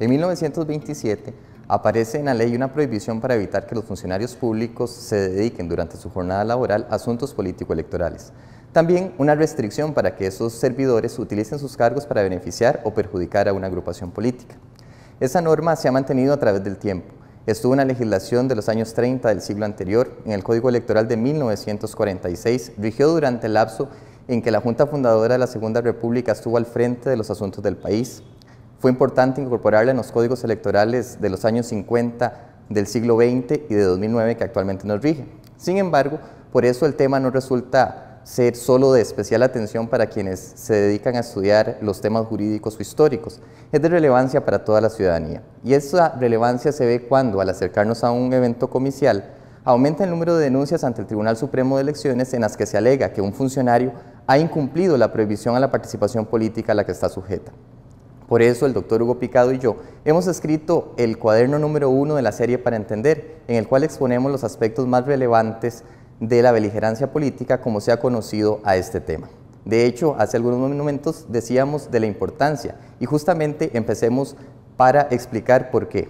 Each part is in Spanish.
En 1927 aparece en la ley una prohibición para evitar que los funcionarios públicos se dediquen durante su jornada laboral a asuntos político-electorales. También una restricción para que esos servidores utilicen sus cargos para beneficiar o perjudicar a una agrupación política. Esa norma se ha mantenido a través del tiempo. Estuvo en la legislación de los años 30 del siglo anterior, en el Código Electoral de 1946, rigió durante el lapso en que la Junta Fundadora de la Segunda República estuvo al frente de los asuntos del país, fue importante incorporarla en los códigos electorales de los años 50 del siglo XX y de 2009 que actualmente nos rigen. Sin embargo, por eso el tema no resulta ser solo de especial atención para quienes se dedican a estudiar los temas jurídicos o históricos, es de relevancia para toda la ciudadanía. Y esa relevancia se ve cuando, al acercarnos a un evento comicial, aumenta el número de denuncias ante el Tribunal Supremo de Elecciones en las que se alega que un funcionario ha incumplido la prohibición a la participación política a la que está sujeta. Por eso el doctor Hugo Picado y yo hemos escrito el cuaderno número uno de la serie para entender, en el cual exponemos los aspectos más relevantes de la beligerancia política como se ha conocido a este tema. De hecho, hace algunos momentos decíamos de la importancia y justamente empecemos para explicar por qué.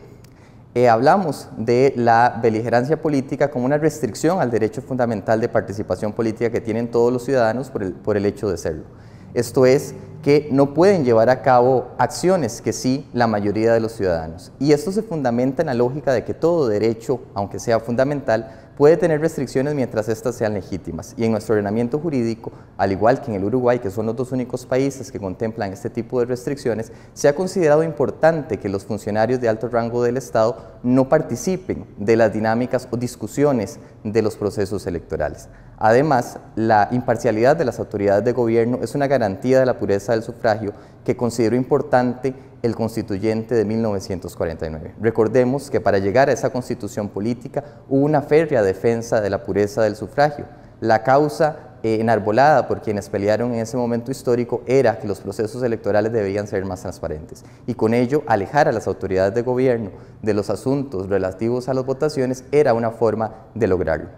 Eh, hablamos de la beligerancia política como una restricción al derecho fundamental de participación política que tienen todos los ciudadanos por el hecho de serlo. Esto es que no pueden llevar a cabo acciones que sí la mayoría de los ciudadanos. Y esto se fundamenta en la lógica de que todo derecho, aunque sea fundamental, puede tener restricciones mientras éstas sean legítimas. Y en nuestro ordenamiento jurídico, al igual que en el Uruguay, que son los dos únicos países que contemplan este tipo de restricciones, se ha considerado importante que los funcionarios de alto rango del Estado no participen de las dinámicas o discusiones de los procesos electorales. Además, la imparcialidad de las autoridades de gobierno es una garantía de la pureza del sufragio que consideró importante el constituyente de 1949. Recordemos que para llegar a esa constitución política hubo una férrea defensa de la pureza del sufragio. La causa eh, enarbolada por quienes pelearon en ese momento histórico era que los procesos electorales debían ser más transparentes y con ello alejar a las autoridades de gobierno de los asuntos relativos a las votaciones era una forma de lograrlo.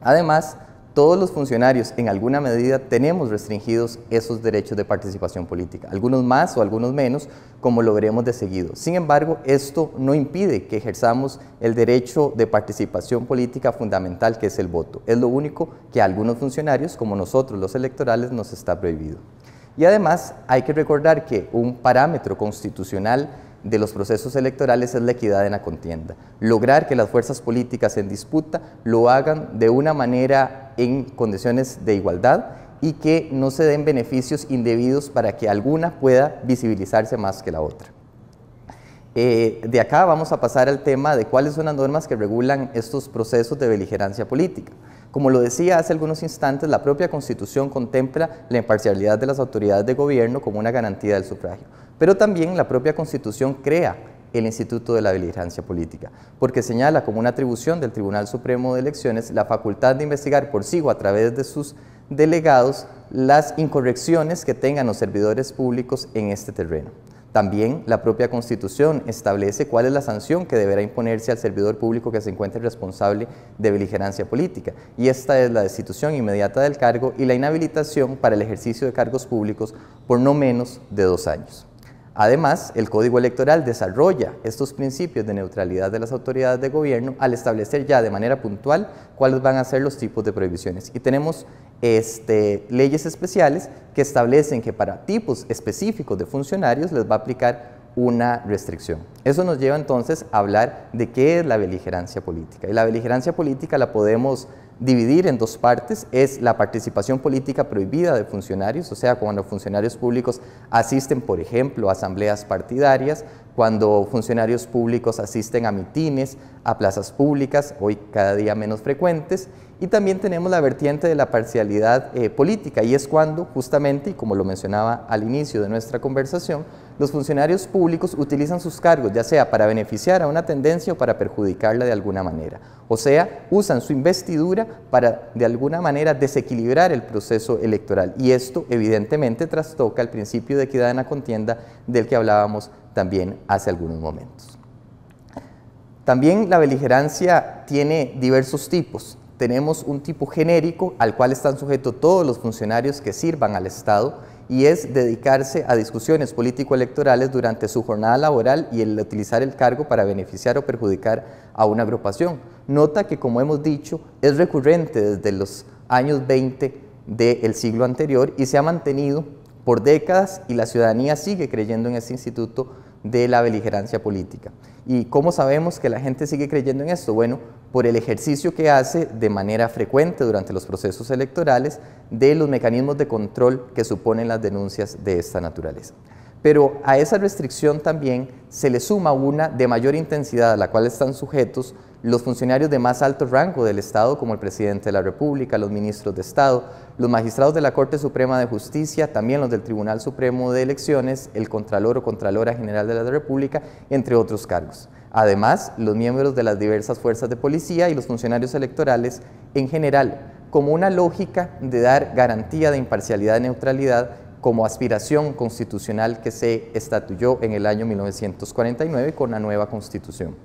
Además, todos los funcionarios en alguna medida tenemos restringidos esos derechos de participación política, algunos más o algunos menos, como lo veremos de seguido. Sin embargo, esto no impide que ejerzamos el derecho de participación política fundamental que es el voto. Es lo único que a algunos funcionarios, como nosotros los electorales, nos está prohibido. Y además hay que recordar que un parámetro constitucional de los procesos electorales es la equidad en la contienda. Lograr que las fuerzas políticas en disputa lo hagan de una manera en condiciones de igualdad y que no se den beneficios indebidos para que alguna pueda visibilizarse más que la otra. Eh, de acá vamos a pasar al tema de cuáles son las normas que regulan estos procesos de beligerancia política. Como lo decía hace algunos instantes, la propia Constitución contempla la imparcialidad de las autoridades de gobierno como una garantía del sufragio. Pero también la propia Constitución crea el Instituto de la Beligerancia Política, porque señala como una atribución del Tribunal Supremo de Elecciones la facultad de investigar por sí o a través de sus delegados las incorrecciones que tengan los servidores públicos en este terreno. También la propia Constitución establece cuál es la sanción que deberá imponerse al servidor público que se encuentre responsable de beligerancia política, y esta es la destitución inmediata del cargo y la inhabilitación para el ejercicio de cargos públicos por no menos de dos años. Además, el Código Electoral desarrolla estos principios de neutralidad de las autoridades de gobierno al establecer ya de manera puntual cuáles van a ser los tipos de prohibiciones. Y tenemos este, leyes especiales que establecen que para tipos específicos de funcionarios les va a aplicar una restricción. Eso nos lleva entonces a hablar de qué es la beligerancia política. Y la beligerancia política la podemos dividir en dos partes es la participación política prohibida de funcionarios, o sea, cuando funcionarios públicos asisten, por ejemplo, a asambleas partidarias, cuando funcionarios públicos asisten a mitines, a plazas públicas, hoy cada día menos frecuentes, y también tenemos la vertiente de la parcialidad eh, política, y es cuando justamente, y como lo mencionaba al inicio de nuestra conversación, los funcionarios públicos utilizan sus cargos, ya sea para beneficiar a una tendencia o para perjudicarla de alguna manera. O sea, usan su investidura para de alguna manera desequilibrar el proceso electoral. Y esto evidentemente trastoca el principio de equidad en la contienda del que hablábamos también hace algunos momentos. También la beligerancia tiene diversos tipos. Tenemos un tipo genérico al cual están sujetos todos los funcionarios que sirvan al Estado y es dedicarse a discusiones político-electorales durante su jornada laboral y el utilizar el cargo para beneficiar o perjudicar a una agrupación. Nota que, como hemos dicho, es recurrente desde los años 20 del siglo anterior y se ha mantenido por décadas y la ciudadanía sigue creyendo en este instituto de la beligerancia política. ¿Y cómo sabemos que la gente sigue creyendo en esto? Bueno, por el ejercicio que hace de manera frecuente durante los procesos electorales de los mecanismos de control que suponen las denuncias de esta naturaleza pero a esa restricción también se le suma una de mayor intensidad a la cual están sujetos los funcionarios de más alto rango del Estado, como el presidente de la República, los ministros de Estado, los magistrados de la Corte Suprema de Justicia, también los del Tribunal Supremo de Elecciones, el Contralor o Contralora General de la República, entre otros cargos. Además, los miembros de las diversas fuerzas de policía y los funcionarios electorales en general, como una lógica de dar garantía de imparcialidad y neutralidad como aspiración constitucional que se estatuyó en el año 1949 con la nueva constitución.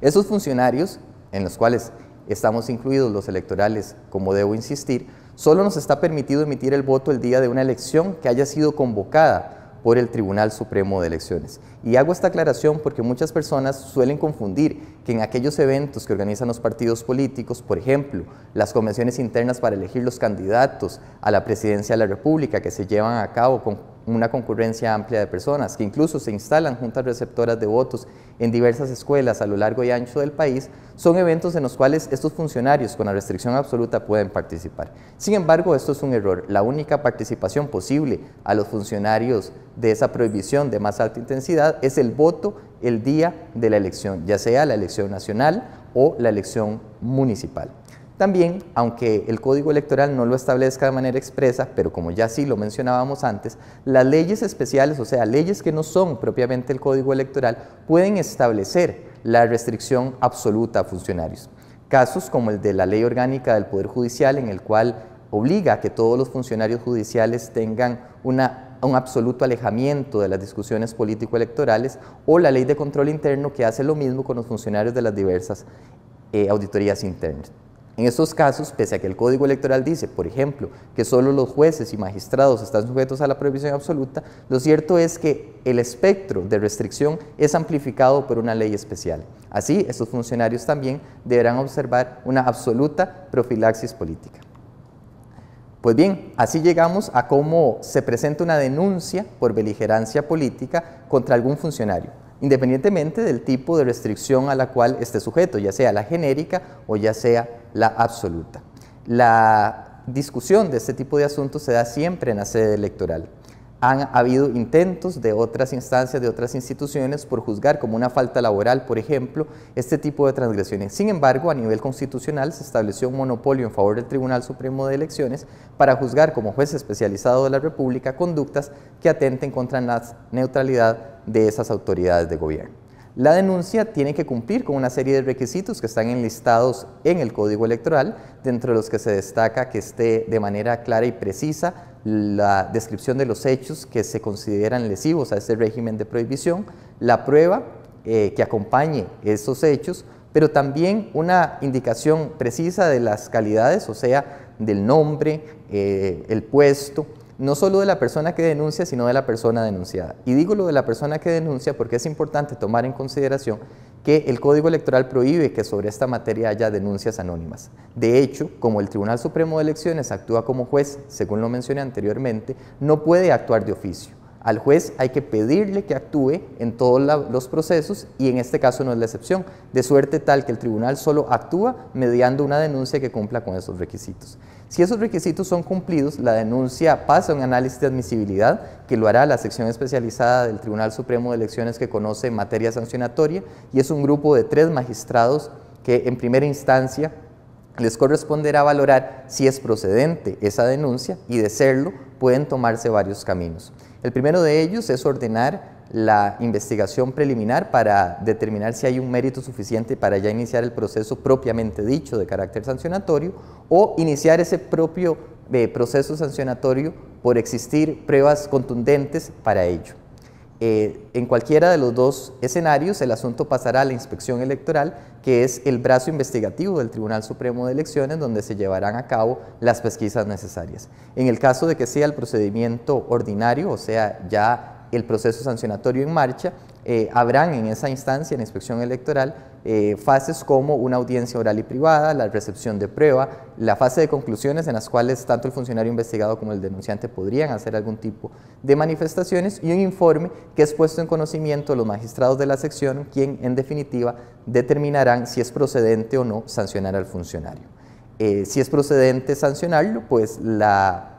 Esos funcionarios, en los cuales estamos incluidos los electorales, como debo insistir, solo nos está permitido emitir el voto el día de una elección que haya sido convocada por el Tribunal Supremo de Elecciones. Y hago esta aclaración porque muchas personas suelen confundir que en aquellos eventos que organizan los partidos políticos, por ejemplo, las convenciones internas para elegir los candidatos a la presidencia de la República que se llevan a cabo con una concurrencia amplia de personas, que incluso se instalan juntas receptoras de votos en diversas escuelas a lo largo y ancho del país, son eventos en los cuales estos funcionarios con la restricción absoluta pueden participar. Sin embargo, esto es un error. La única participación posible a los funcionarios de esa prohibición de más alta intensidad es el voto el día de la elección, ya sea la elección nacional o la elección municipal. También, aunque el Código Electoral no lo establezca de manera expresa, pero como ya sí lo mencionábamos antes, las leyes especiales, o sea, leyes que no son propiamente el Código Electoral, pueden establecer la restricción absoluta a funcionarios. Casos como el de la Ley Orgánica del Poder Judicial, en el cual obliga a que todos los funcionarios judiciales tengan un absoluto alejamiento de las discusiones político-electorales o la ley de control interno que hace lo mismo con los funcionarios de las diversas eh, auditorías internas. En estos casos, pese a que el Código Electoral dice, por ejemplo, que solo los jueces y magistrados están sujetos a la prohibición absoluta, lo cierto es que el espectro de restricción es amplificado por una ley especial. Así, estos funcionarios también deberán observar una absoluta profilaxis política. Pues bien, así llegamos a cómo se presenta una denuncia por beligerancia política contra algún funcionario, independientemente del tipo de restricción a la cual esté sujeto, ya sea la genérica o ya sea la absoluta. La discusión de este tipo de asuntos se da siempre en la sede electoral. Han habido intentos de otras instancias, de otras instituciones, por juzgar como una falta laboral, por ejemplo, este tipo de transgresiones. Sin embargo, a nivel constitucional se estableció un monopolio en favor del Tribunal Supremo de Elecciones para juzgar como juez especializado de la República conductas que atenten contra la neutralidad de esas autoridades de gobierno. La denuncia tiene que cumplir con una serie de requisitos que están enlistados en el Código Electoral, dentro de los que se destaca que esté de manera clara y precisa la descripción de los hechos que se consideran lesivos a este régimen de prohibición, la prueba eh, que acompañe esos hechos, pero también una indicación precisa de las calidades, o sea, del nombre, eh, el puesto, no solo de la persona que denuncia, sino de la persona denunciada. Y digo lo de la persona que denuncia porque es importante tomar en consideración que el Código Electoral prohíbe que sobre esta materia haya denuncias anónimas. De hecho, como el Tribunal Supremo de Elecciones actúa como juez, según lo mencioné anteriormente, no puede actuar de oficio. Al juez hay que pedirle que actúe en todos los procesos y en este caso no es la excepción, de suerte tal que el tribunal solo actúa mediando una denuncia que cumpla con esos requisitos. Si esos requisitos son cumplidos, la denuncia pasa a un análisis de admisibilidad que lo hará la sección especializada del Tribunal Supremo de Elecciones que conoce materia sancionatoria y es un grupo de tres magistrados que en primera instancia les corresponderá valorar si es procedente esa denuncia y de serlo pueden tomarse varios caminos. El primero de ellos es ordenar la investigación preliminar para determinar si hay un mérito suficiente para ya iniciar el proceso propiamente dicho de carácter sancionatorio o iniciar ese propio eh, proceso sancionatorio por existir pruebas contundentes para ello. Eh, en cualquiera de los dos escenarios, el asunto pasará a la inspección electoral, que es el brazo investigativo del Tribunal Supremo de Elecciones, donde se llevarán a cabo las pesquisas necesarias. En el caso de que sea el procedimiento ordinario, o sea, ya el proceso sancionatorio en marcha, eh, habrán en esa instancia, en inspección electoral, eh, fases como una audiencia oral y privada, la recepción de prueba, la fase de conclusiones en las cuales tanto el funcionario investigado como el denunciante podrían hacer algún tipo de manifestaciones y un informe que es puesto en conocimiento los magistrados de la sección, quien en definitiva determinarán si es procedente o no sancionar al funcionario. Eh, si es procedente sancionarlo, pues la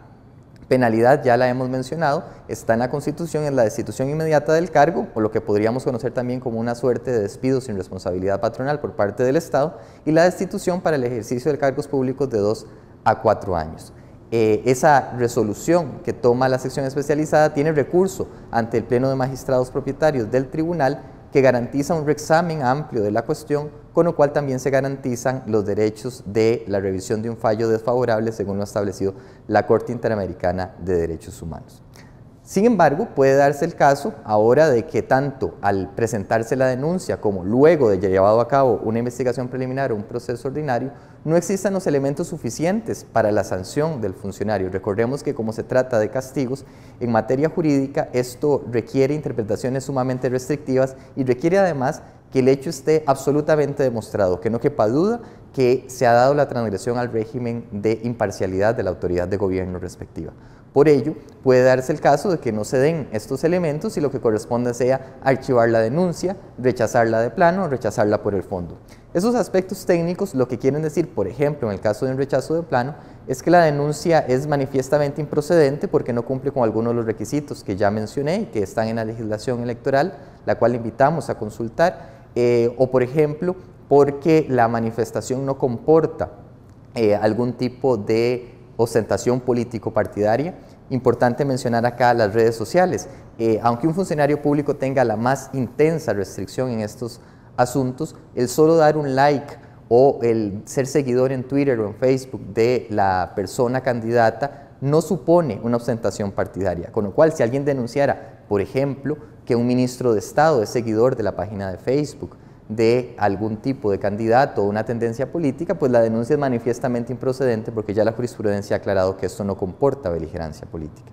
Penalidad, ya la hemos mencionado, está en la Constitución, en la destitución inmediata del cargo, o lo que podríamos conocer también como una suerte de despido sin responsabilidad patronal por parte del Estado, y la destitución para el ejercicio de cargos públicos de dos a cuatro años. Eh, esa resolución que toma la sección especializada tiene recurso ante el Pleno de Magistrados Propietarios del Tribunal que garantiza un reexamen amplio de la cuestión con lo cual también se garantizan los derechos de la revisión de un fallo desfavorable según lo ha establecido la Corte Interamericana de Derechos Humanos. Sin embargo, puede darse el caso ahora de que tanto al presentarse la denuncia como luego de llevado a cabo una investigación preliminar o un proceso ordinario, no existan los elementos suficientes para la sanción del funcionario. Recordemos que como se trata de castigos, en materia jurídica esto requiere interpretaciones sumamente restrictivas y requiere además que el hecho esté absolutamente demostrado, que no quepa duda que se ha dado la transgresión al régimen de imparcialidad de la autoridad de gobierno respectiva. Por ello, puede darse el caso de que no se den estos elementos y lo que corresponde sea archivar la denuncia, rechazarla de plano o rechazarla por el fondo. Esos aspectos técnicos lo que quieren decir, por ejemplo, en el caso de un rechazo de plano, es que la denuncia es manifiestamente improcedente porque no cumple con algunos de los requisitos que ya mencioné y que están en la legislación electoral, la cual invitamos a consultar, eh, o por ejemplo, porque la manifestación no comporta eh, algún tipo de ostentación político-partidaria. Importante mencionar acá las redes sociales. Eh, aunque un funcionario público tenga la más intensa restricción en estos asuntos, el solo dar un like o el ser seguidor en Twitter o en Facebook de la persona candidata no supone una ostentación partidaria. Con lo cual, si alguien denunciara, por ejemplo, que un ministro de Estado es seguidor de la página de Facebook de algún tipo de candidato o una tendencia política, pues la denuncia es manifiestamente improcedente porque ya la jurisprudencia ha aclarado que esto no comporta beligerancia política.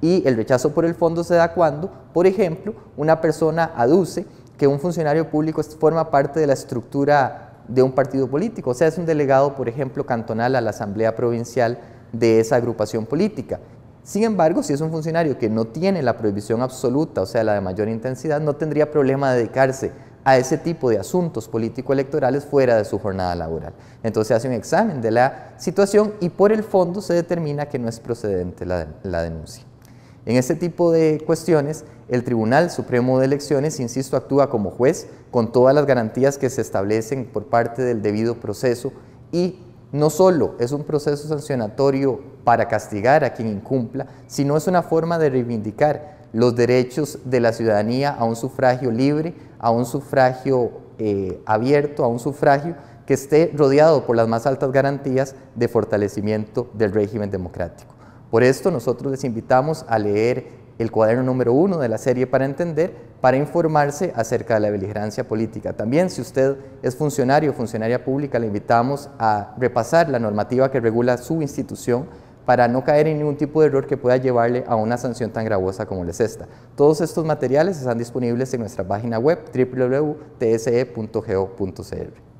Y el rechazo por el fondo se da cuando, por ejemplo, una persona aduce que un funcionario público forma parte de la estructura de un partido político, o sea, es un delegado, por ejemplo, cantonal a la asamblea provincial de esa agrupación política. Sin embargo, si es un funcionario que no tiene la prohibición absoluta, o sea, la de mayor intensidad, no tendría problema de dedicarse a ese tipo de asuntos político-electorales fuera de su jornada laboral. Entonces se hace un examen de la situación y por el fondo se determina que no es procedente la denuncia. En este tipo de cuestiones, el Tribunal Supremo de Elecciones, insisto, actúa como juez con todas las garantías que se establecen por parte del debido proceso y no solo es un proceso sancionatorio para castigar a quien incumpla, sino es una forma de reivindicar los derechos de la ciudadanía a un sufragio libre, a un sufragio eh, abierto, a un sufragio que esté rodeado por las más altas garantías de fortalecimiento del régimen democrático. Por esto nosotros les invitamos a leer el cuaderno número uno de la serie para entender, para informarse acerca de la beligerancia política. También si usted es funcionario o funcionaria pública, le invitamos a repasar la normativa que regula su institución para no caer en ningún tipo de error que pueda llevarle a una sanción tan gravosa como es esta. Todos estos materiales están disponibles en nuestra página web www.tse.go.cr.